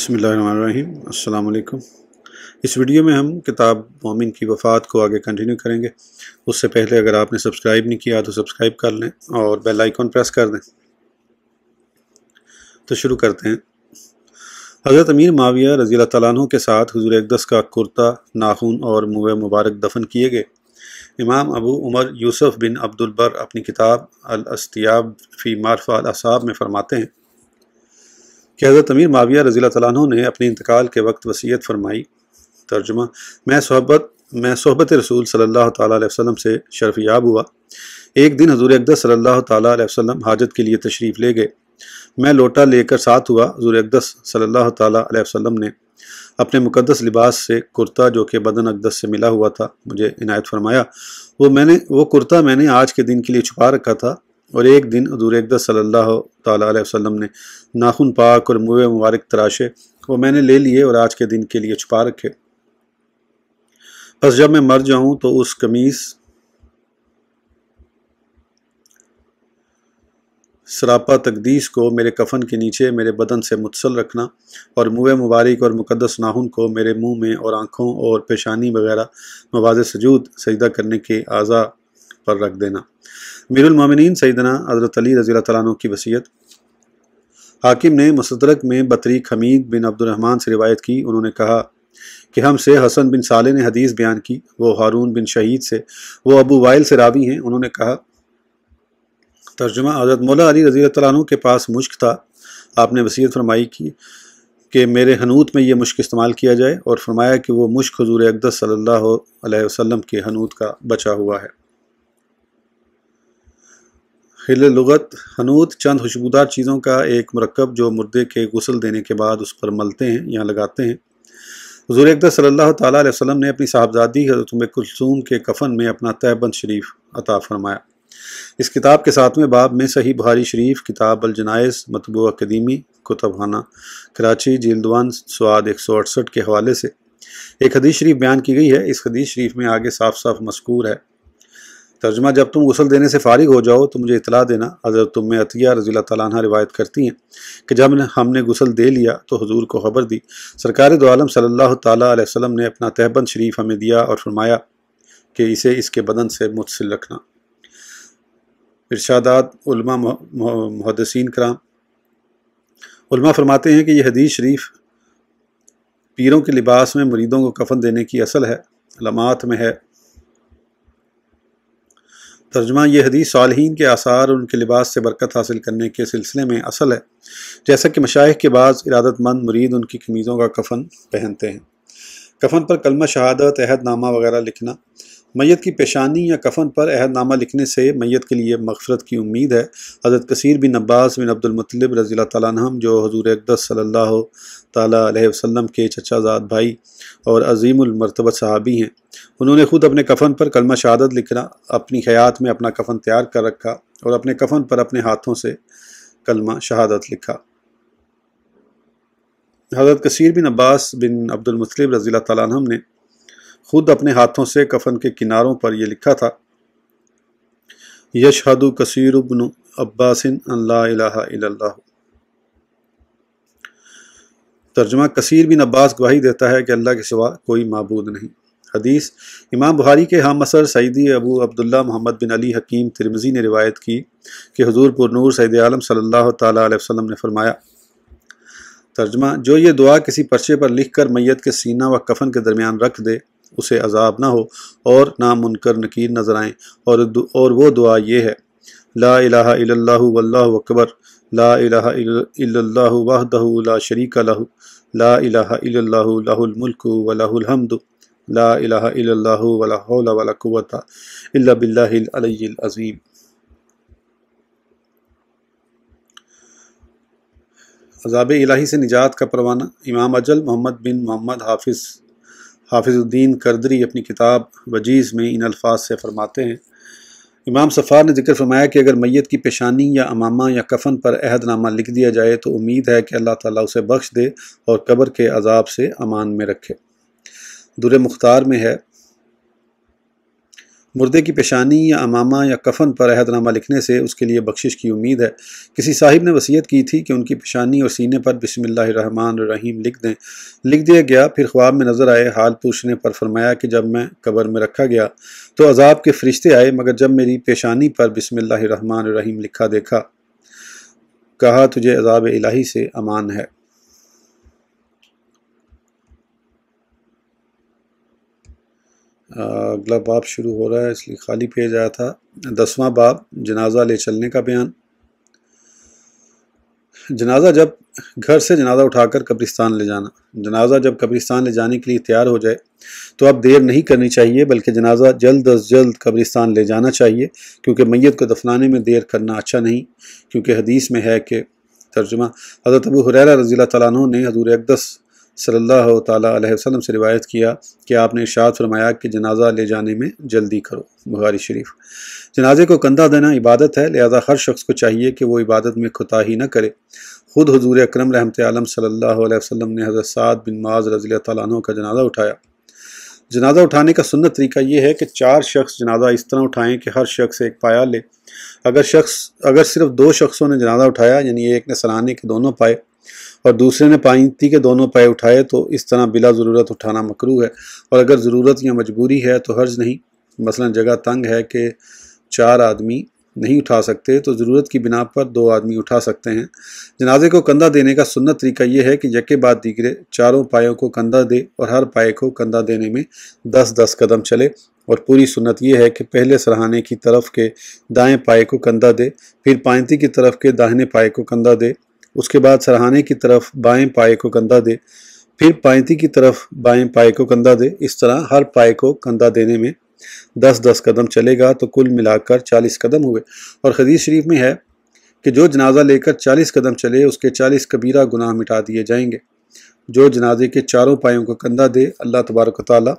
بسم اللہ الرحمن الرحیم السلام علیکم اس ویڈیو میں ہم کتاب مومن کی وفات کو آگے کنٹینیو کریں گے اس سے پہلے اگر آپ نے سبسکرائب نہیں کیا تو سبسکرائب کر لیں اور بیل آئیکن پریس کر دیں تو شروع کرتے ہیں حضرت امیر معاویہ رضی تعالیٰ عنہ کے ساتھ حضور اقدس کا کرتا ناخون اور موہ مبارک دفن کیے گئے امام ابو عمر یوسف بن عبدالبر اپنی کتاب الاستیاب فی معرفہ الصاب میں فرماتے ہیں کہ حضرت امیر معاویہ رضی اللہ عنہ نے اپنی انتقال کے وقت وصیت فرمائی ترجمہ میں صحبت میں صحبت رسول صلی اللہ تعالیٰ علیہ وسلم سے شرف یاب ہوا ایک دن حضور اقدس صلی اللہ تعالیٰ علیہ وسلم حاجت کے لیے تشریف لے گئے میں لوٹا لے کر ساتھ ہوا حضور اقدس صلی اللہ تعالیٰ علیہ وسلم نے اپنے مقدس لباس سے کرتا جو کہ بدن اقدس سے ملا ہوا تھا مجھے عنایت فرمایا وہ میں نے وہ کرتا میں نے آج کے دن کے لیے چھپا رکھا تھا اور ایک دن حضور اقدہ صلی اللہ تعالیٰ علیہ وسلم نے ناخن پاک اور موے مبارک تراشے وہ میں نے لے لیے اور آج کے دن کے لیے چھپا رکھے بس جب میں مر جاؤں تو اس قمیص سراپا تقدیس کو میرے کفن کے نیچے میرے بدن سے متصل رکھنا اور منہ مبارک اور مقدس ناہن کو میرے منہ میں اور آنکھوں اور پیشانی وغیرہ مواز سجود سجدہ کرنے کے اعضاء پر رکھ دینا میر المومنین سیدنا حضرت علی رضی اللہ تعالیٰ عنہ کی وصیت حاکم نے مصدرک میں بطریق حمید بن عبد الرحمن سے روایت کی انہوں نے کہا کہ ہم سے حسن بن سالے نے حدیث بیان کی وہ ہارون بن شہید سے وہ ابو وائل سے راوی ہیں انہوں نے کہا ترجمہ حضرت مولا علی رضی اللہ عنہ کے پاس مشک تھا آپ نے وصیت فرمائی کی کہ میرے حنوت میں یہ مشک استعمال کیا جائے اور فرمایا کہ وہ مشک حضور اقدس صلی اللہ علیہ وسلم کے حنوت کا بچا ہوا ہے بل لغت حنود چند خوشبودار چیزوں کا ایک مرکب جو مردے کے غسل دینے کے بعد اس پر ملتے ہیں یا لگاتے ہیں حضور اقدس صلی اللہ تعالیٰ علیہ وسلم نے اپنی صاحبزادی حضرت ام کلثوم کے کفن میں اپنا تیبند شریف عطا فرمایا اس کتاب کے ساتھ میں باب میں صحیح بہاری شریف کتاب الجنائز مطبوع قدیمی خانہ کراچی جیلدوان سواد ایک سو اڑسٹھ کے حوالے سے ایک حدیث شریف بیان کی گئی ہے اس حدیث شریف میں آگے صاف صاف مسکور ہے ترجمہ جب تم غسل دینے سے فارغ ہو جاؤ تو مجھے اطلاع دینا حضرت عطیہ رضی اللہ تعالیٰ عنہ روایت کرتی ہیں کہ جب ہم نے غسل دے لیا تو حضور کو خبر دی سرکار دعالم صلی اللہ تعالیٰ علیہ وسلم نے اپنا تہبند شریف ہمیں دیا اور فرمایا کہ اسے اس کے بدن سے متصل رکھنا ارشادات علماء محدثین کرام علماء فرماتے ہیں کہ یہ حدیث شریف پیروں کے لباس میں مریدوں کو کفن دینے کی اصل ہے علامات میں ہے ترجمہ یہ حدیث صالحین کے آثار اور ان کے لباس سے برکت حاصل کرنے کے سلسلے میں اصل ہے جیسا کہ مشاہد کے بعض ارادت مند مرید ان کی کمیزوں کا کفن پہنتے ہیں کفن پر کلمہ شہادت عہد نامہ وغیرہ لکھنا میت کی پیشانی یا کفن پر عہد نامہ لکھنے سے میت کے لیے مغفرت کی امید ہے حضرت کثیر بن عباس بن عبد المطلب رضی اللہ تعالیٰ عنہ جو حضور اقدس صلی اللہ تعالیٰ علیہ وسلم کے چچا زاد بھائی اور عظیم المرتبہ صحابی ہیں انہوں نے خود اپنے کفن پر کلمہ شہادت لکھنا اپنی حیات میں اپنا کفن تیار کر رکھا اور اپنے کفن پر اپنے ہاتھوں سے کلمہ شہادت لکھا حضرت کثیر بن عباس بن عبد المطلب رضی اللہ تعالیٰ عنہ نے خود اپنے ہاتھوں سے کفن کے کناروں پر یہ لکھا تھا یشہد کثیر ابن عباسن اللہ الہ الا اللہ ترجمہ کثیر بن عباس گواہی دیتا ہے کہ اللہ کے سوا کوئی معبود نہیں حدیث امام بخاری کے ہم ہاں اثر سعیدی ابو عبداللہ محمد بن علی حکیم ترمزی نے روایت کی کہ حضور پر نور سعید عالم صلی اللہ تعالیٰ علیہ وسلم نے فرمایا ترجمہ جو یہ دعا کسی پرچے پر لکھ کر میت کے سینہ و کفن کے درمیان رکھ دے اسے عذاب نہ ہو اور نہ منکر نکیر نظر آئیں اور اور وہ دعا یہ ہے لا الہ الا اللہ واللہ اکبر لا الہ الا اللہ وحدہ لا شریک لہ لا الہ الا اللہ لہ الملک ولہ الحمد لا الہ الا اللہ ولا حول ولا قوت الا باللہ العلی العظیم عذاب الہی سے نجات کا پروانہ امام اجل محمد بن محمد حافظ حافظ الدین کردری اپنی کتاب وجیز میں ان الفاظ سے فرماتے ہیں امام صفار نے ذکر فرمایا کہ اگر میت کی پیشانی یا امامہ یا کفن پر عہد نامہ لکھ دیا جائے تو امید ہے کہ اللہ تعالیٰ اسے بخش دے اور قبر کے عذاب سے امان میں رکھے در مختار میں ہے مردے کی پیشانی یا امامہ یا کفن پر عہد نامہ لکھنے سے اس کے لیے بخشش کی امید ہے کسی صاحب نے وصیت کی تھی کہ ان کی پیشانی اور سینے پر بسم اللہ الرحمن الرحیم لکھ دیں لکھ دیا گیا پھر خواب میں نظر آئے حال پوچھنے پر فرمایا کہ جب میں قبر میں رکھا گیا تو عذاب کے فرشتے آئے مگر جب میری پیشانی پر بسم اللہ الرحمن الرحیم لکھا دیکھا کہا تجھے عذاب الہی سے امان ہے اگلا باب شروع ہو رہا ہے اس لیے خالی پیج آیا تھا دسواں باب جنازہ لے چلنے کا بیان جنازہ جب گھر سے جنازہ اٹھا کر قبرستان لے جانا جنازہ جب قبرستان لے جانے کے لیے تیار ہو جائے تو اب دیر نہیں کرنی چاہیے بلکہ جنازہ جلد از جلد قبرستان لے جانا چاہیے کیونکہ میت کو دفنانے میں دیر کرنا اچھا نہیں کیونکہ حدیث میں ہے کہ ترجمہ حضرت ابو حریرہ رضی اللہ تعالیٰ عنہ نے حضور اقدس صلی اللہ تعالیٰ علیہ وسلم سے روایت کیا کہ آپ نے ارشاد فرمایا کہ جنازہ لے جانے میں جلدی کرو بخاری شریف جنازے کو کندھا دینا عبادت ہے لہذا ہر شخص کو چاہیے کہ وہ عبادت میں ہی نہ کرے خود حضور اکرم رحمت عالم صلی اللہ علیہ وسلم نے حضرت سعد بن معاذ رضی اللہ تعالیٰ عنہ کا جنازہ اٹھایا جنازہ اٹھانے کا سنت طریقہ یہ ہے کہ چار شخص جنازہ اس طرح اٹھائیں کہ ہر شخص ایک پایا لے اگر شخص اگر صرف دو شخصوں نے جنازہ اٹھایا یعنی ایک نے سرانے کے دونوں پائے اور دوسرے نے پائنتی کے دونوں پائے اٹھائے تو اس طرح بلا ضرورت اٹھانا مکرو ہے اور اگر ضرورت یا مجبوری ہے تو حرض نہیں مثلا جگہ تنگ ہے کہ چار آدمی نہیں اٹھا سکتے تو ضرورت کی بنا پر دو آدمی اٹھا سکتے ہیں جنازے کو کندھا دینے کا سنت طریقہ یہ ہے کہ یکے بعد دیگرے چاروں پایوں کو کندھا دے اور ہر پائے کو کندھا دینے میں دس دس قدم چلے اور پوری سنت یہ ہے کہ پہلے سرہانے کی طرف کے دائیں پائے کو کندھا دے پھر پائنتی کی طرف کے داہنے پائے کو کندھا دے اس کے بعد سرہانے کی طرف بائیں پائے کو کندھا دے پھر پائنتی کی طرف بائیں پائے کو کندھا دے اس طرح ہر پائے کو کندھا دینے میں دس دس قدم چلے گا تو کل ملا کر چالیس قدم ہوئے اور حدیث شریف میں ہے کہ جو جنازہ لے کر چالیس قدم چلے اس کے چالیس کبیرہ گناہ مٹا دیے جائیں گے جو جنازے کے چاروں پائیوں کو کندھا دے اللہ تبارک و تعالیٰ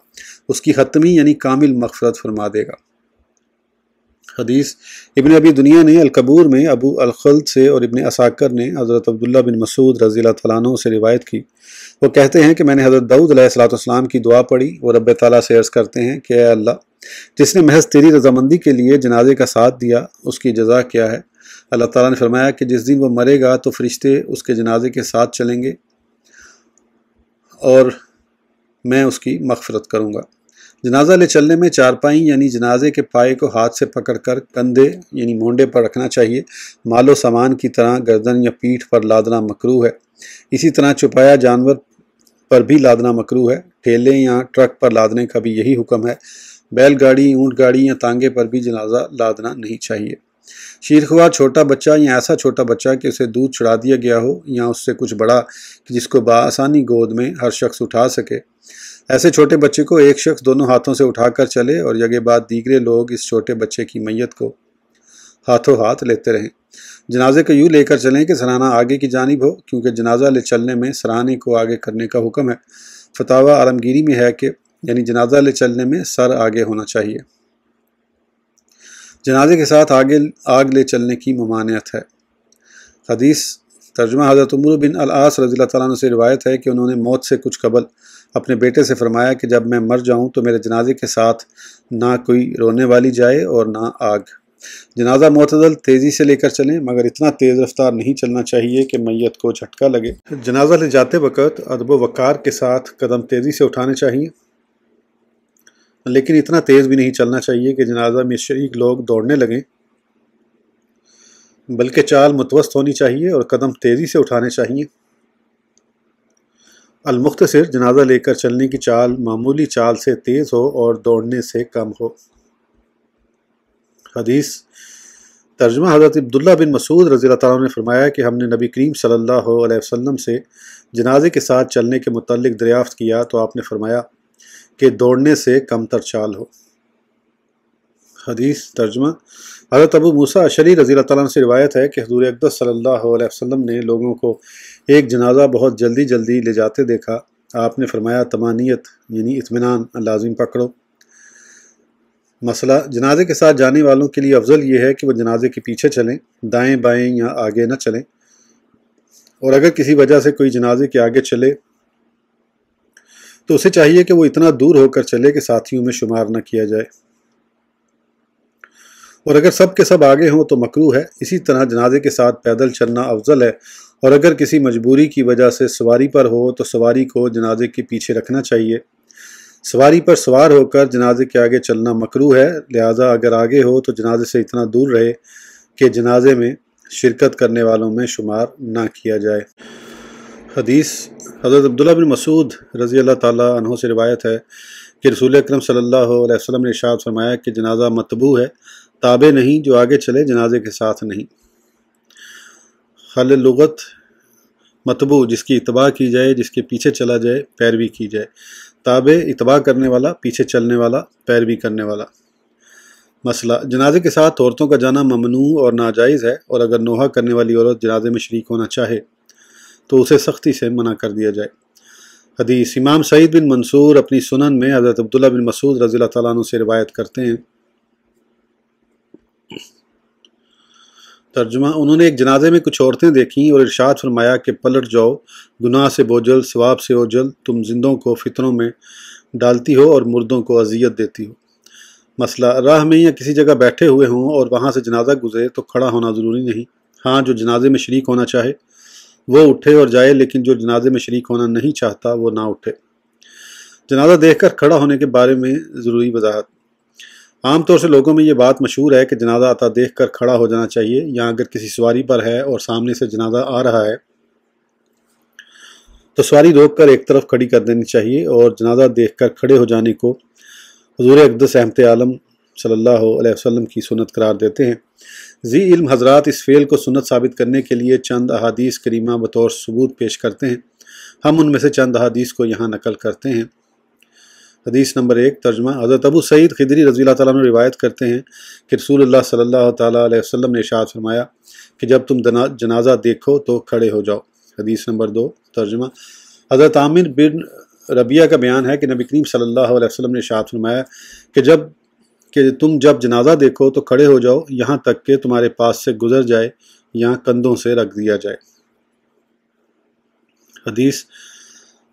اس کی حتمی یعنی کامل مغفرت فرما دے گا حدیث ابن ابی دنیا نے الکبور میں ابو الخلد سے اور ابن اساکر نے حضرت عبداللہ بن مسعود رضی اللہ تعالیٰ عنہ سے روایت کی وہ کہتے ہیں کہ میں نے حضرت دعود علیہ السلاۃ والسلام کی دعا پڑھی وہ رب تعالیٰ سے عرض کرتے ہیں کہ اے اللہ جس نے محض تیری رضامندی کے لیے جنازے کا ساتھ دیا اس کی جزا کیا ہے اللہ تعالیٰ نے فرمایا کہ جس دن وہ مرے گا تو فرشتے اس کے جنازے کے ساتھ چلیں گے اور میں اس کی مغفرت کروں گا جنازہ لے چلنے میں چارپائیں یعنی جنازے کے پائے کو ہاتھ سے پکڑ کر کندھے یعنی مونڈے پر رکھنا چاہیے مال و سامان کی طرح گردن یا پیٹھ پر لادنا مکرو ہے اسی طرح چھپایا جانور پر بھی لادنا مکرو ہے ٹھیلے یا ٹرک پر لادنے کا بھی یہی حکم ہے بیل گاڑی اونٹ گاڑی یا تانگے پر بھی جنازہ لادنا نہیں چاہیے شیرخوا چھوٹا بچہ یا ایسا چھوٹا بچہ کہ اسے دودھ چھڑا دیا گیا ہو یا اس سے کچھ بڑا جس کو بآسانی گود میں ہر شخص اٹھا سکے ایسے چھوٹے بچے کو ایک شخص دونوں ہاتھوں سے اٹھا کر چلے اور یگے بعد دیگرے لوگ اس چھوٹے بچے کی میت کو ہاتھوں ہاتھ لیتے رہیں جنازے کو یوں لے کر چلیں کہ سرانہ آگے کی جانب ہو کیونکہ جنازہ لے چلنے میں سرانے کو آگے کرنے کا حکم ہے فتح عالمگیری میں ہے کہ یعنی جنازہ لے چلنے میں سر آگے ہونا چاہیے جنازے کے ساتھ آگے آگ لے چلنے کی ممانعت ہے حدیث ترجمہ حضرت عمر بن العاص رضی اللہ تعالیٰ عنہ سے روایت ہے کہ انہوں نے موت سے کچھ قبل اپنے بیٹے سے فرمایا کہ جب میں مر جاؤں تو میرے جنازے کے ساتھ نہ کوئی رونے والی جائے اور نہ آگ جنازہ معتدل تیزی سے لے کر چلیں مگر اتنا تیز رفتار نہیں چلنا چاہیے کہ میت کو جھٹکا لگے جنازہ لے جاتے وقت ادب وقار کے ساتھ قدم تیزی سے اٹھانے چاہیے لیکن اتنا تیز بھی نہیں چلنا چاہیے کہ جنازہ میں شریک لوگ دوڑنے لگیں بلکہ چال متوسط ہونی چاہیے اور قدم تیزی سے اٹھانے چاہیے المختصر جنازہ لے کر چلنے کی چال معمولی چال سے تیز ہو اور دوڑنے سے کم ہو حدیث ترجمہ حضرت عبداللہ بن مسعود رضی اللہ تعالیٰ نے فرمایا کہ ہم نے نبی کریم صلی اللہ علیہ وسلم سے جنازے کے ساتھ چلنے کے متعلق دریافت کیا تو آپ نے فرمایا کہ دوڑنے سے کم تر چال ہو حدیث ترجمہ حضرت ابو موسیٰ شریح رضی اللہ تعالیٰ سے روایت ہے کہ حضور اقدس صلی اللہ علیہ وسلم نے لوگوں کو ایک جنازہ بہت جلدی جلدی لے جاتے دیکھا آپ نے فرمایا تمانیت یعنی اطمینان لازم پکڑو مسئلہ جنازے کے ساتھ جانے والوں کے لیے افضل یہ ہے کہ وہ جنازے کے پیچھے چلیں دائیں بائیں یا آگے نہ چلیں اور اگر کسی وجہ سے کوئی جنازے کے آگے چلے تو اسے چاہیے کہ وہ اتنا دور ہو کر چلے کہ ساتھیوں میں شمار نہ کیا جائے اور اگر سب کے سب آگے ہوں تو مکرو ہے اسی طرح جنازے کے ساتھ پیدل چلنا افضل ہے اور اگر کسی مجبوری کی وجہ سے سواری پر ہو تو سواری کو جنازے کے پیچھے رکھنا چاہیے سواری پر سوار ہو کر جنازے کے آگے چلنا مکرو ہے لہٰذا اگر آگے ہو تو جنازے سے اتنا دور رہے کہ جنازے میں شرکت کرنے والوں میں شمار نہ کیا جائے حدیث حضرت عبداللہ بن مسعود رضی اللہ تعالیٰ عنہ سے روایت ہے کہ رسول اکرم صلی اللہ علیہ وسلم نے ارشاد فرمایا کہ جنازہ متبو ہے تابع نہیں جو آگے چلے جنازے کے ساتھ نہیں خل لغت مطبوع جس کی اتباع کی جائے جس کے پیچھے چلا جائے پیروی کی جائے تابع اتباع کرنے والا پیچھے چلنے والا پیروی کرنے والا مسئلہ جنازے کے ساتھ عورتوں کا جانا ممنوع اور ناجائز ہے اور اگر نوحہ کرنے والی عورت جنازے میں شریک ہونا چاہے تو اسے سختی سے منع کر دیا جائے حدیث امام سعید بن منصور اپنی سنن میں حضرت عبداللہ بن مسعود رضی اللہ تعالیٰ عنہ سے روایت کرتے ہیں ترجمہ انہوں نے ایک جنازے میں کچھ عورتیں دیکھیں اور ارشاد فرمایا کہ پلٹ جاؤ گناہ سے بوجھل ثواب سے اوجل تم زندوں کو فطروں میں ڈالتی ہو اور مردوں کو اذیت دیتی ہو مسئلہ راہ میں یا کسی جگہ بیٹھے ہوئے ہوں اور وہاں سے جنازہ گزرے تو کھڑا ہونا ضروری نہیں ہاں جو جنازے میں شریک ہونا چاہے وہ اٹھے اور جائے لیکن جو جنازے میں شریک ہونا نہیں چاہتا وہ نہ اٹھے جنازہ دیکھ کر کھڑا ہونے کے بارے میں ضروری وضاحت عام طور سے لوگوں میں یہ بات مشہور ہے کہ جنازہ آتا دیکھ کر کھڑا ہو جانا چاہیے یا اگر کسی سواری پر ہے اور سامنے سے جنازہ آ رہا ہے تو سواری روک کر ایک طرف کھڑی کر دینی چاہیے اور جنازہ دیکھ کر کھڑے ہو جانے کو حضور اقدس احمد عالم صلی اللہ علیہ وسلم کی سنت قرار دیتے ہیں زی علم حضرات اس فعل کو سنت ثابت کرنے کے لیے چند احادیث کریمہ بطور ثبوت پیش کرتے ہیں ہم ان میں سے چند احادیث کو یہاں نقل کرتے ہیں حدیث نمبر ایک ترجمہ حضرت ابو سعید خدری رضی اللہ تعالیٰ نے روایت کرتے ہیں کہ رسول اللہ صلی اللہ تعالیٰ علیہ وسلم نے اشاعت فرمایا کہ جب تم جنازہ دیکھو تو کھڑے ہو جاؤ حدیث نمبر دو ترجمہ حضرت عامر بن ربیہ کا بیان ہے کہ نبی کریم صلی اللہ علیہ وسلم نے اشاعت فرمایا کہ جب کہ تم جب جنازہ دیکھو تو کھڑے ہو جاؤ یہاں تک کہ تمہارے پاس سے گزر جائے یہاں کندھوں سے رکھ دیا جائے حدیث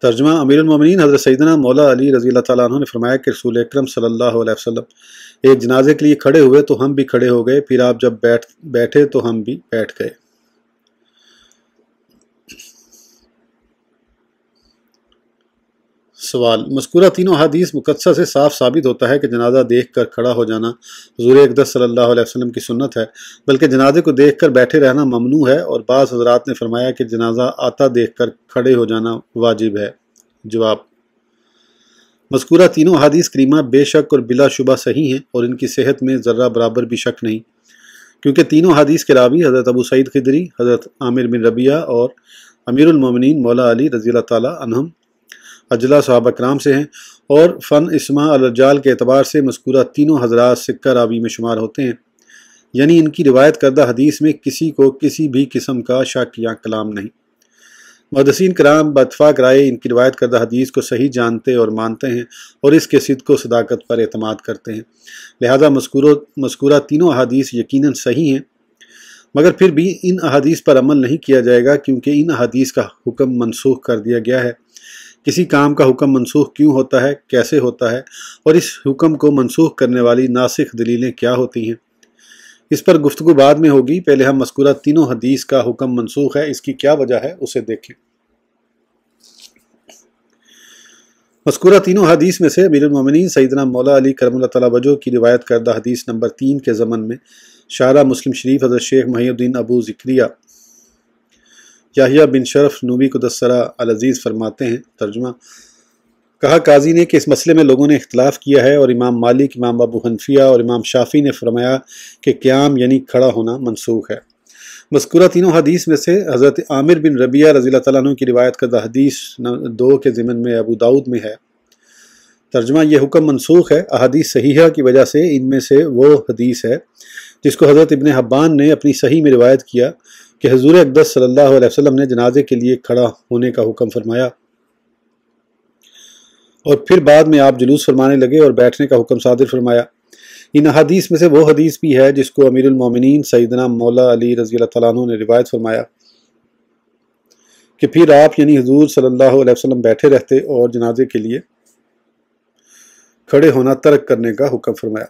ترجمہ امیر المومنین حضرت سیدنا مولا علی رضی اللہ تعالیٰ عنہ نے فرمایا کہ رسول اکرم صلی اللہ علیہ وسلم ایک جنازے کے لیے کھڑے ہوئے تو ہم بھی کھڑے ہو گئے پھر آپ جب بیٹھ بیٹھے تو ہم بھی بیٹھ گئے سوال مذکورہ تینوں حدیث مقدسہ سے صاف ثابت ہوتا ہے کہ جنازہ دیکھ کر کھڑا ہو جانا حضور اقدس صلی اللہ علیہ وسلم کی سنت ہے بلکہ جنازے کو دیکھ کر بیٹھے رہنا ممنوع ہے اور بعض حضرات نے فرمایا کہ جنازہ آتا دیکھ کر کھڑے ہو جانا واجب ہے جواب مذکورہ تینوں حدیث کریمہ بے شک اور بلا شبہ صحیح ہیں اور ان کی صحت میں ذرہ برابر بھی شک نہیں کیونکہ تینوں حدیث کے رابی حضرت ابو سعید خدری حضرت عامر بن ربیہ اور امیر المومنین مولا علی رضی اللہ تعالیٰ عنہم اجلا صحاب کرام سے ہیں اور فن اسما الرجال کے اعتبار سے مذکورہ تینوں حضرات سکہ راوی میں شمار ہوتے ہیں یعنی ان کی روایت کردہ حدیث میں کسی کو کسی بھی قسم کا شک یا کلام نہیں مدسین کرام بطفا کرائے ان کی روایت کردہ حدیث کو صحیح جانتے اور مانتے ہیں اور اس کے صدق و صداقت پر اعتماد کرتے ہیں لہذا مذکور مذکورہ تینوں احادیث یقیناً صحیح ہیں مگر پھر بھی ان احادیث پر عمل نہیں کیا جائے گا کیونکہ ان احادیث کا حکم منسوخ کر دیا گیا ہے کسی کام کا حکم منسوخ کیوں ہوتا ہے کیسے ہوتا ہے اور اس حکم کو منسوخ کرنے والی ناسخ دلیلیں کیا ہوتی ہیں اس پر گفتگو بعد میں ہوگی پہلے ہم مذکورہ تینوں حدیث کا حکم منسوخ ہے اس کی کیا وجہ ہے اسے دیکھیں مذکورہ تینوں حدیث میں سے امیر المومنین سیدنا مولا علی کرم اللہ تعالیٰ وجہ کی روایت کردہ حدیث نمبر تین کے ضمن میں شارہ مسلم شریف حضرت شیخ محی الدین ابو ذکریہ یحییٰ بن شرف نوبی کو دسرہ العزیز فرماتے ہیں ترجمہ کہا قاضی نے کہ اس مسئلے میں لوگوں نے اختلاف کیا ہے اور امام مالک امام ابو حنفیہ اور امام شافی نے فرمایا کہ قیام یعنی کھڑا ہونا منسوخ ہے مذکورہ تینوں حدیث میں سے حضرت عامر بن ربیہ رضی اللہ تعالیٰ عنہ کی روایت کا حدیث دو کے ضمن میں ابو داود میں ہے ترجمہ یہ حکم منسوخ ہے احادیث صحیحہ کی وجہ سے ان میں سے وہ حدیث ہے جس کو حضرت ابن حبان نے اپنی صحیح میں روایت کیا کہ حضور اقدس صلی اللہ علیہ وسلم نے جنازے کے لیے کھڑا ہونے کا حکم فرمایا اور پھر بعد میں آپ جلوس فرمانے لگے اور بیٹھنے کا حکم صادر فرمایا ان حدیث میں سے وہ حدیث بھی ہے جس کو امیر المومنین سیدنا مولا علی رضی اللہ تعالیٰ عنہ نے روایت فرمایا کہ پھر آپ یعنی حضور صلی اللہ علیہ وسلم بیٹھے رہتے اور جنازے کے لیے کھڑے ہونا ترک کرنے کا حکم فرمایا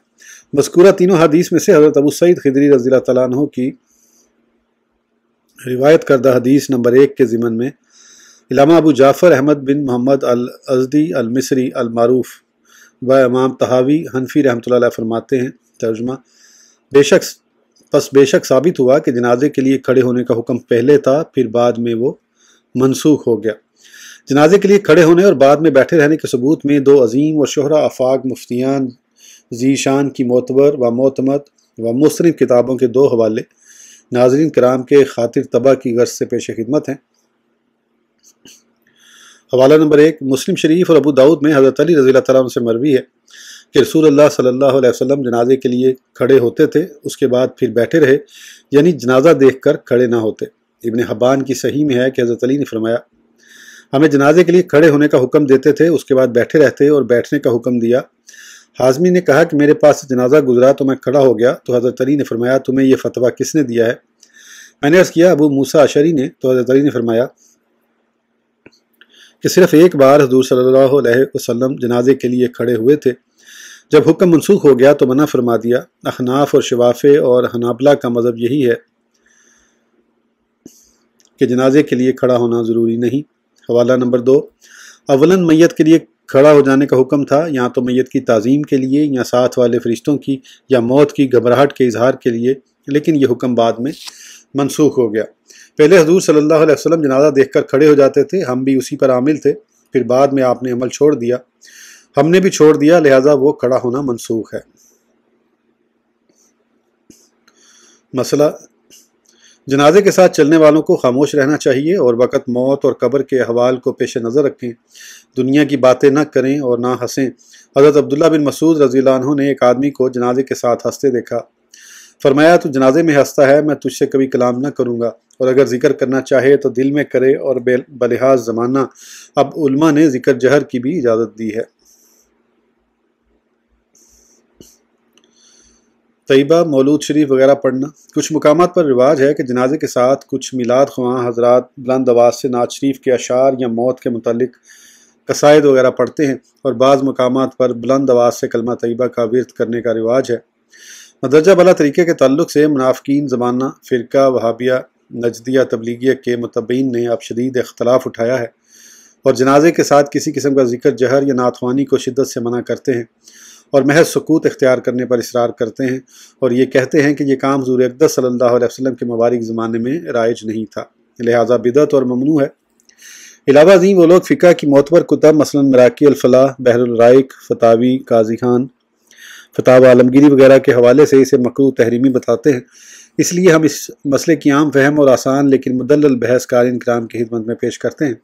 مذکورہ تینوں حدیث میں سے حضرت ابو سعید خدری رضی اللہ تعالیٰ عنہ کی روایت کردہ حدیث نمبر ایک کے ضمن میں علامہ ابو جعفر احمد بن محمد الازدی المصری المعروف و امام تحاوی حنفی رحمۃ اللہ علیہ فرماتے ہیں ترجمہ بے شک پس بے شک ثابت ہوا کہ جنازے کے لیے کھڑے ہونے کا حکم پہلے تھا پھر بعد میں وہ منسوخ ہو گیا جنازے کے لیے کھڑے ہونے اور بعد میں بیٹھے رہنے کے ثبوت میں دو عظیم و شہرا افاق مفتیان ذیشان کی معتبر و موتمت و مصنف کتابوں کے دو حوالے ناظرین کرام کے خاطر طباہ کی غرض سے پیش خدمت ہیں حوالہ نمبر ایک مسلم شریف اور ابو داود میں حضرت علی رضی اللہ تعالیٰ عنہ سے مروی ہے کہ رسول اللہ صلی اللہ علیہ وسلم جنازے کے لیے کھڑے ہوتے تھے اس کے بعد پھر بیٹھے رہے یعنی جنازہ دیکھ کر کھڑے نہ ہوتے ابن حبان کی صحیح میں ہے کہ حضرت علی نے فرمایا ہمیں جنازے کے لیے کھڑے ہونے کا حکم دیتے تھے اس کے بعد بیٹھے رہتے اور بیٹھنے کا حکم دیا حازمی نے کہا کہ میرے پاس جنازہ گزرا تو میں کھڑا ہو گیا تو حضرت علی نے فرمایا تمہیں یہ فتویٰ کس نے دیا ہے میں نے عرض کیا ابو موسا اشری نے تو حضرت علی نے فرمایا کہ صرف ایک بار حضور صلی اللہ علیہ وسلم جنازے کے لیے کھڑے ہوئے تھے جب حکم منسوخ ہو گیا تو منع فرما دیا اخناف اور شوافے اور حنابلہ کا مذہب یہی ہے کہ جنازے کے لیے کھڑا ہونا ضروری نہیں حوالہ نمبر دو اولاً میت کے لیے کھڑا ہو جانے کا حکم تھا یا تو میت کی تعظیم کے لیے یا ساتھ والے فرشتوں کی یا موت کی گھبراہٹ کے اظہار کے لیے لیکن یہ حکم بعد میں منسوخ ہو گیا پہلے حضور صلی اللہ علیہ وسلم جنازہ دیکھ کر کھڑے ہو جاتے تھے ہم بھی اسی پر عامل تھے پھر بعد میں آپ نے عمل چھوڑ دیا ہم نے بھی چھوڑ دیا لہٰذا وہ کھڑا ہونا منسوخ ہے مسئلہ جنازے کے ساتھ چلنے والوں کو خاموش رہنا چاہیے اور وقت موت اور قبر کے احوال کو پیش نظر رکھیں دنیا کی باتیں نہ کریں اور نہ ہنسیں حضرت عبداللہ بن مسعود رضی اللہ عنہ نے ایک آدمی کو جنازے کے ساتھ ہنستے دیکھا فرمایا تو جنازے میں ہنستا ہے میں تجھ سے کبھی کلام نہ کروں گا اور اگر ذکر کرنا چاہے تو دل میں کرے اور بلحاظ زمانہ اب علماء نے ذکر جہر کی بھی اجازت دی ہے طیبہ مولود شریف وغیرہ پڑھنا کچھ مقامات پر رواج ہے کہ جنازے کے ساتھ کچھ میلاد خواہاں حضرات بلند آواز سے نعت شریف کے اشعار یا موت کے متعلق قصائد وغیرہ پڑھتے ہیں اور بعض مقامات پر بلند آواز سے کلمہ طیبہ کا ورد کرنے کا رواج ہے مدرجہ بلا طریقے کے تعلق سے منافقین زمانہ فرقہ وحابیہ نجدیہ تبلیغیہ کے متبین نے اب شدید اختلاف اٹھایا ہے اور جنازے کے ساتھ کسی قسم کا ذکر جہر یا ناتوانی کو شدت سے منع کرتے ہیں اور محض سکوت اختیار کرنے پر اصرار کرتے ہیں اور یہ کہتے ہیں کہ یہ کام حضور اقدس صلی اللہ علیہ وسلم کے مبارک زمانے میں رائج نہیں تھا لہٰذا بدعت اور ممنوع ہے علاوہ ازیں وہ لوگ فقہ کی معتبر کتب مثلا مراکی الفلاح بحر الرائق فتاوی قاضی خان فطح عالمگیری وغیرہ کے حوالے سے اسے مقروع تحریمی بتاتے ہیں اس لیے ہم اس مسئلے کی عام فہم اور آسان لیکن مدلل بحث کارین کرام کی خدمت میں پیش کرتے ہیں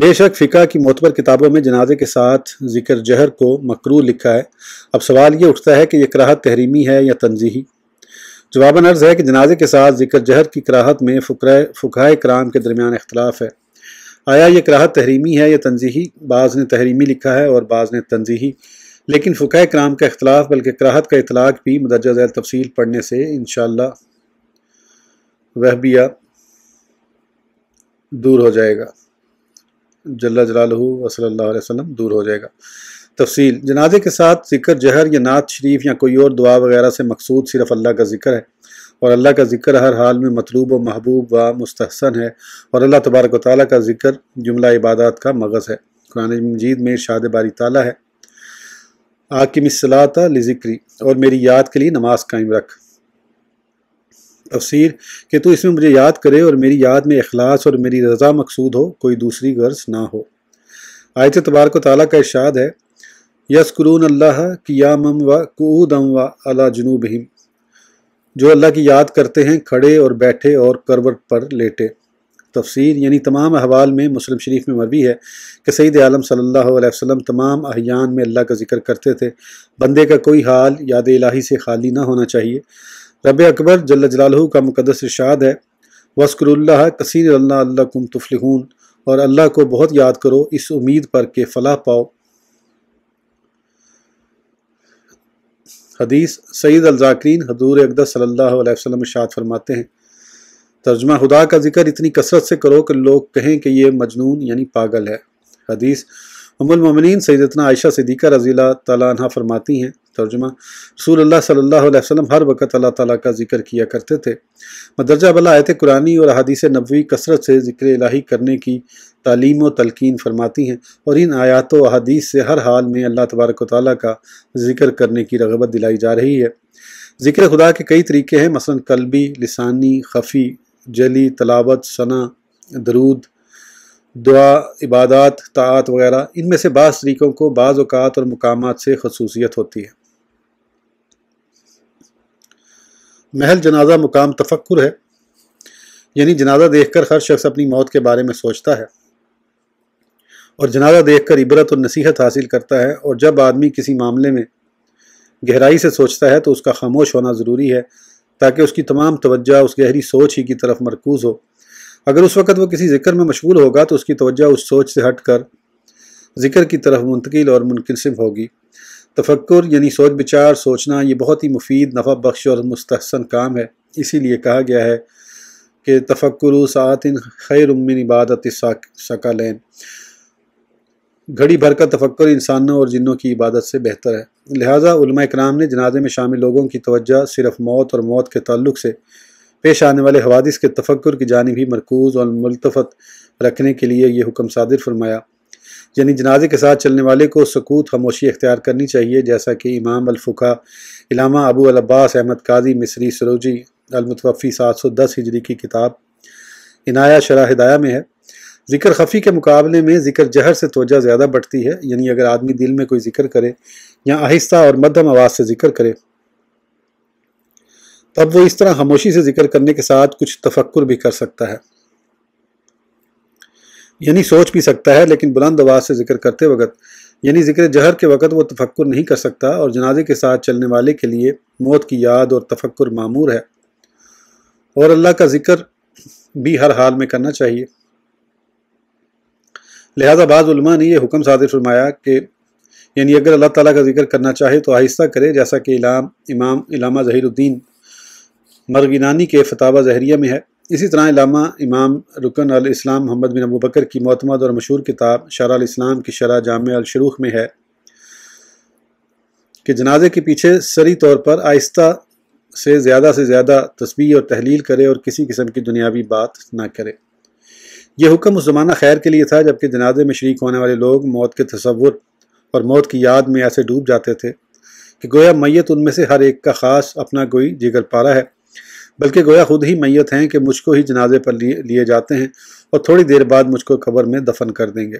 بے شک فقہ کی معتبر کتابوں میں جنازے کے ساتھ ذکر جہر کو مکرو لکھا ہے اب سوال یہ اٹھتا ہے کہ یہ کراہت تحریمی ہے یا تنظیحی جواباً عرض ہے کہ جنازے کے ساتھ ذکر جہر کی کراہت میں فکر فکائے کرام کے درمیان اختلاف ہے آیا یہ کراہت تحریمی ہے یا تنظیحی بعض نے تحریمی لکھا ہے اور بعض نے تنظیحی لیکن فقائے کرام کا اختلاف بلکہ کراہت کا اطلاق بھی مدرجہ ذیل تفصیل پڑھنے سے انشاءاللہ وہبیہ وہ دور ہو جائے گا جلا جلالہ صلی اللہ علیہ وسلم دور ہو جائے گا تفصیل جنازے کے ساتھ ذکر جہر یا نعت شریف یا کوئی اور دعا وغیرہ سے مقصود صرف اللہ کا ذکر ہے اور اللہ کا ذکر ہر حال میں مطلوب و محبوب و مستحسن ہے اور اللہ تبارک و تعالیٰ کا ذکر جملہ عبادات کا مغز ہے قرآن مجید میں شاد باری تعالیٰ ہے آکم کی لذکری اور میری یاد کے لیے نماز قائم رکھ تفسیر کہ تو اس میں مجھے یاد کرے اور میری یاد میں اخلاص اور میری رضا مقصود ہو کوئی دوسری غرض نہ ہو آیت تبارک کو تعالیٰ کا اشاد ہے یس قرون اللہ مم و دم و اللہ جنوب جو اللہ کی یاد کرتے ہیں کھڑے اور بیٹھے اور کروٹ پر لیٹے تفسیر یعنی تمام احوال میں مسلم شریف میں مروی ہے کہ سید عالم صلی اللہ علیہ وسلم تمام احیان میں اللہ کا ذکر کرتے تھے بندے کا کوئی حال یاد الہی سے خالی نہ ہونا چاہیے رب اکبر جل جلالہ کا مقدس ارشاد ہے وسکر اللہ کثیر اللہ اللہ کم تفلحون اور اللہ کو بہت یاد کرو اس امید پر کہ فلاح پاؤ حدیث سید الزاکرین حضور اقدس صلی اللہ علیہ وسلم ارشاد فرماتے ہیں ترجمہ خدا کا ذکر اتنی کثرت سے کرو کہ لوگ کہیں کہ یہ مجنون یعنی پاگل ہے حدیث ام المومنین سیدتنا عائشہ صدیقہ رضی اللہ تعالیٰ عنہ فرماتی ہیں ترجمہ رسول اللہ صلی اللہ علیہ وسلم ہر وقت اللہ تعالیٰ کا ذکر کیا کرتے تھے مدرجہ بلا آیت قرآنی اور حدیث نبوی کثرت سے ذکر الہی کرنے کی تعلیم و تلقین فرماتی ہیں اور ان آیات و احادیث سے ہر حال میں اللہ تبارک و تعالیٰ کا ذکر کرنے کی رغبت دلائی جا رہی ہے ذکر خدا کے کئی طریقے ہیں مثلا قلبی لسانی خفی جلی تلاوت ثنا درود دعا عبادات طاعت وغیرہ ان میں سے بعض طریقوں کو بعض اوقات اور مقامات سے خصوصیت ہوتی ہے محل جنازہ مقام تفکر ہے یعنی جنازہ دیکھ کر ہر شخص اپنی موت کے بارے میں سوچتا ہے اور جنازہ دیکھ کر عبرت اور نصیحت حاصل کرتا ہے اور جب آدمی کسی معاملے میں گہرائی سے سوچتا ہے تو اس کا خاموش ہونا ضروری ہے تاکہ اس کی تمام توجہ اس گہری سوچ ہی کی طرف مرکوز ہو اگر اس وقت وہ کسی ذکر میں مشغول ہوگا تو اس کی توجہ اس سوچ سے ہٹ کر ذکر کی طرف منتقل اور منقسم ہوگی تفکر یعنی سوچ بچار سوچنا یہ بہت ہی مفید نفع بخش اور مستحسن کام ہے اسی لیے کہا گیا ہے کہ تفکر و خیر من عبادت سکا لین گھڑی بھر کا تفکر انسانوں اور جنوں کی عبادت سے بہتر ہے لہٰذا علماء اکرام نے جنازے میں شامل لوگوں کی توجہ صرف موت اور موت کے تعلق سے پیش آنے والے حوادث کے تفکر کی جانب ہی مرکوز اور ملتفت رکھنے کے لیے یہ حکم صادر فرمایا یعنی جنازے کے ساتھ چلنے والے کو سکوت خموشی اختیار کرنی چاہیے جیسا کہ امام الفقہ علامہ ابو العباس احمد قاضی مصری سروجی المتوفی سات سو دس ہجری کی کتاب عنایہ شرح ہدایہ میں ہے ذکر خفی کے مقابلے میں ذکر جہر سے توجہ زیادہ بڑھتی ہے یعنی اگر آدمی دل میں کوئی ذکر کرے یا آہستہ اور مدھم آواز سے ذکر کرے تب وہ اس طرح خموشی سے ذکر کرنے کے ساتھ کچھ تفکر بھی کر سکتا ہے یعنی سوچ بھی سکتا ہے لیکن بلند آواز سے ذکر کرتے وقت یعنی ذکر جہر کے وقت وہ تفکر نہیں کر سکتا اور جنازے کے ساتھ چلنے والے کے لیے موت کی یاد اور تفکر معمور ہے اور اللہ کا ذکر بھی ہر حال میں کرنا چاہیے لہذا بعض علماء نے یہ حکم صادر فرمایا کہ یعنی اگر اللہ تعالیٰ کا ذکر کرنا چاہے تو آہستہ کرے جیسا کہ علام امام علامہ ظہیر الدین مرغینانی کے فتح زہریہ میں ہے اسی طرح علامہ امام رکن الاسلام محمد بن ابو بکر کی معتمد اور مشہور کتاب شرح الاسلام کی شرح جامعہ الشروخ میں ہے کہ جنازے کے پیچھے سری طور پر آہستہ سے زیادہ سے زیادہ تسبیح اور تحلیل کرے اور کسی قسم کی دنیاوی بات نہ کرے یہ حکم اس زمانہ خیر کے لیے تھا جبکہ جنازے میں شریک ہونے والے لوگ موت کے تصور اور موت کی یاد میں ایسے ڈوب جاتے تھے کہ گویا میت ان میں سے ہر ایک کا خاص اپنا گوئی جگر پارا ہے بلکہ گویا خود ہی میت ہیں کہ مجھ کو ہی جنازے پر لیے جاتے ہیں اور تھوڑی دیر بعد مجھ کو قبر میں دفن کر دیں گے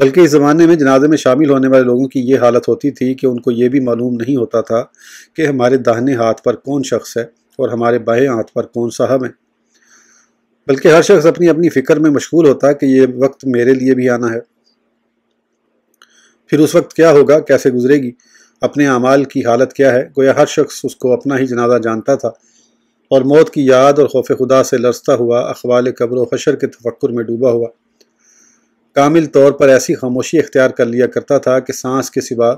بلکہ اس زمانے میں جنازے میں شامل ہونے والے لوگوں کی یہ حالت ہوتی تھی کہ ان کو یہ بھی معلوم نہیں ہوتا تھا کہ ہمارے داہنے ہاتھ پر کون شخص ہے اور ہمارے باہیں ہاتھ پر کون صاحب ہیں بلکہ ہر شخص اپنی اپنی فکر میں مشغول ہوتا کہ یہ وقت میرے لیے بھی آنا ہے پھر اس وقت کیا ہوگا کیسے گزرے گی اپنے اعمال کی حالت کیا ہے گویا ہر شخص اس کو اپنا ہی جنازہ جانتا تھا اور موت کی یاد اور خوف خدا سے لرستا ہوا اخوال قبر و حشر کے تفکر میں ڈوبا ہوا کامل طور پر ایسی خاموشی اختیار کر لیا کرتا تھا کہ سانس کے سوا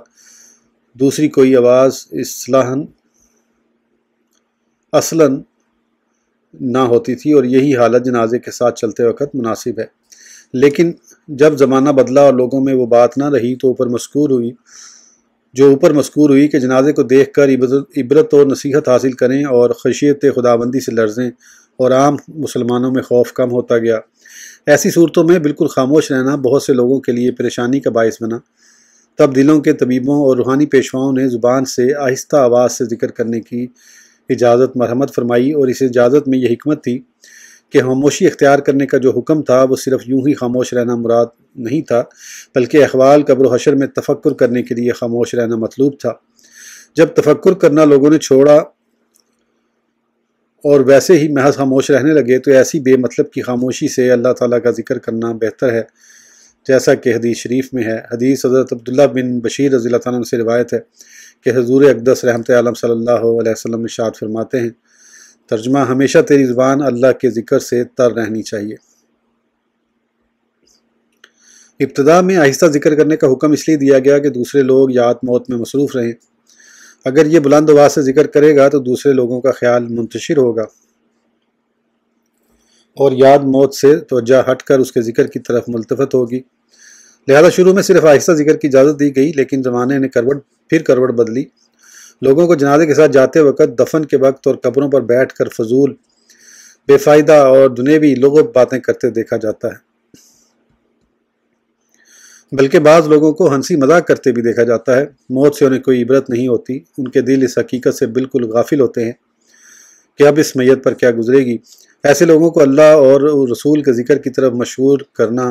دوسری کوئی آواز اصلاح اصلاً نہ ہوتی تھی اور یہی حالت جنازے کے ساتھ چلتے وقت مناسب ہے لیکن جب زمانہ بدلا اور لوگوں میں وہ بات نہ رہی تو اوپر مسکور ہوئی جو اوپر مذکور ہوئی کہ جنازے کو دیکھ کر عبرت اور نصیحت حاصل کریں اور خشیت خداوندی سے لرزیں اور عام مسلمانوں میں خوف کم ہوتا گیا ایسی صورتوں میں بالکل خاموش رہنا بہت سے لوگوں کے لیے پریشانی کا باعث بنا تب دلوں کے طبیبوں اور روحانی پیشواؤں نے زبان سے آہستہ آواز سے ذکر کرنے کی اجازت مرحمت فرمائی اور اس اجازت میں یہ حکمت تھی کہ خاموشی اختیار کرنے کا جو حکم تھا وہ صرف یوں ہی خاموش رہنا مراد نہیں تھا بلکہ احوال قبر و حشر میں تفکر کرنے کے لیے خاموش رہنا مطلوب تھا جب تفکر کرنا لوگوں نے چھوڑا اور ویسے ہی محض خاموش رہنے لگے تو ایسی بے مطلب کی خاموشی سے اللہ تعالیٰ کا ذکر کرنا بہتر ہے جیسا کہ حدیث شریف میں ہے حدیث حضرت عبداللہ بن بشیر رضی اللہ تعالیٰ سے روایت ہے کہ حضور اقدس رحمتِ عالم صلی اللہ علیہ وسلم سلّم شاد فرماتے ہیں ترجمہ ہمیشہ تیری زبان اللہ کے ذکر سے تر رہنی چاہیے ابتدا میں آہستہ ذکر کرنے کا حکم اس لیے دیا گیا کہ دوسرے لوگ یاد موت میں مصروف رہیں اگر یہ بلند آواز سے ذکر کرے گا تو دوسرے لوگوں کا خیال منتشر ہوگا اور یاد موت سے توجہ ہٹ کر اس کے ذکر کی طرف ملتفت ہوگی لہذا شروع میں صرف آہستہ ذکر کی اجازت دی گئی لیکن زمانے نے کروٹ پھر کروٹ بدلی لوگوں کو جنازے کے ساتھ جاتے وقت دفن کے وقت اور قبروں پر بیٹھ کر فضول بے فائدہ اور دنیوی لوگوں باتیں کرتے دیکھا جاتا ہے بلکہ بعض لوگوں کو ہنسی مذاق کرتے بھی دیکھا جاتا ہے موت سے انہیں کوئی عبرت نہیں ہوتی ان کے دل اس حقیقت سے بالکل غافل ہوتے ہیں کہ اب اس میت پر کیا گزرے گی ایسے لوگوں کو اللہ اور رسول کے ذکر کی طرف مشہور کرنا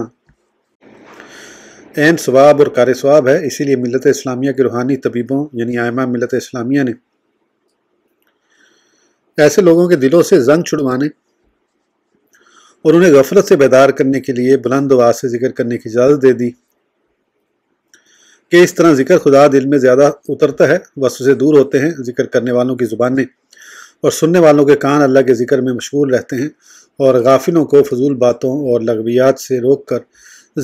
عین ثواب اور کار ثواب ہے اسی لیے ملت اسلامیہ کے روحانی طبیبوں یعنی آئمہ ملت اسلامیہ نے ایسے لوگوں کے دلوں سے زنگ چھڑوانے اور انہیں غفلت سے بیدار کرنے کے لیے بلند آواز سے ذکر کرنے کی اجازت دے دی کہ اس طرح ذکر خدا دل میں زیادہ اترتا ہے بس اسے دور ہوتے ہیں ذکر کرنے والوں کی زبانیں اور سننے والوں کے کان اللہ کے ذکر میں مشغول رہتے ہیں اور غافلوں کو فضول باتوں اور لغویات سے روک کر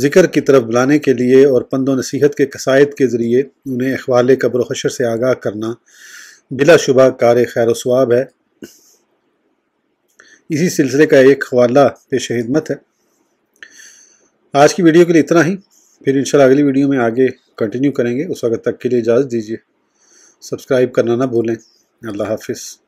ذکر کی طرف بلانے کے لیے اور پند و نصیحت کے قصائد کے ذریعے انہیں اخوال قبر و حشر سے آگاہ کرنا بلا شبہ کار خیر و ثواب ہے اسی سلسلے کا ایک حوالہ خدمت ہے آج کی ویڈیو کے لیے اتنا ہی پھر انشاءاللہ اگلی ویڈیو میں آگے کنٹینیو کریں گے اس وقت تک کے لیے اجازت دیجیے سبسکرائب کرنا نہ بھولیں اللہ حافظ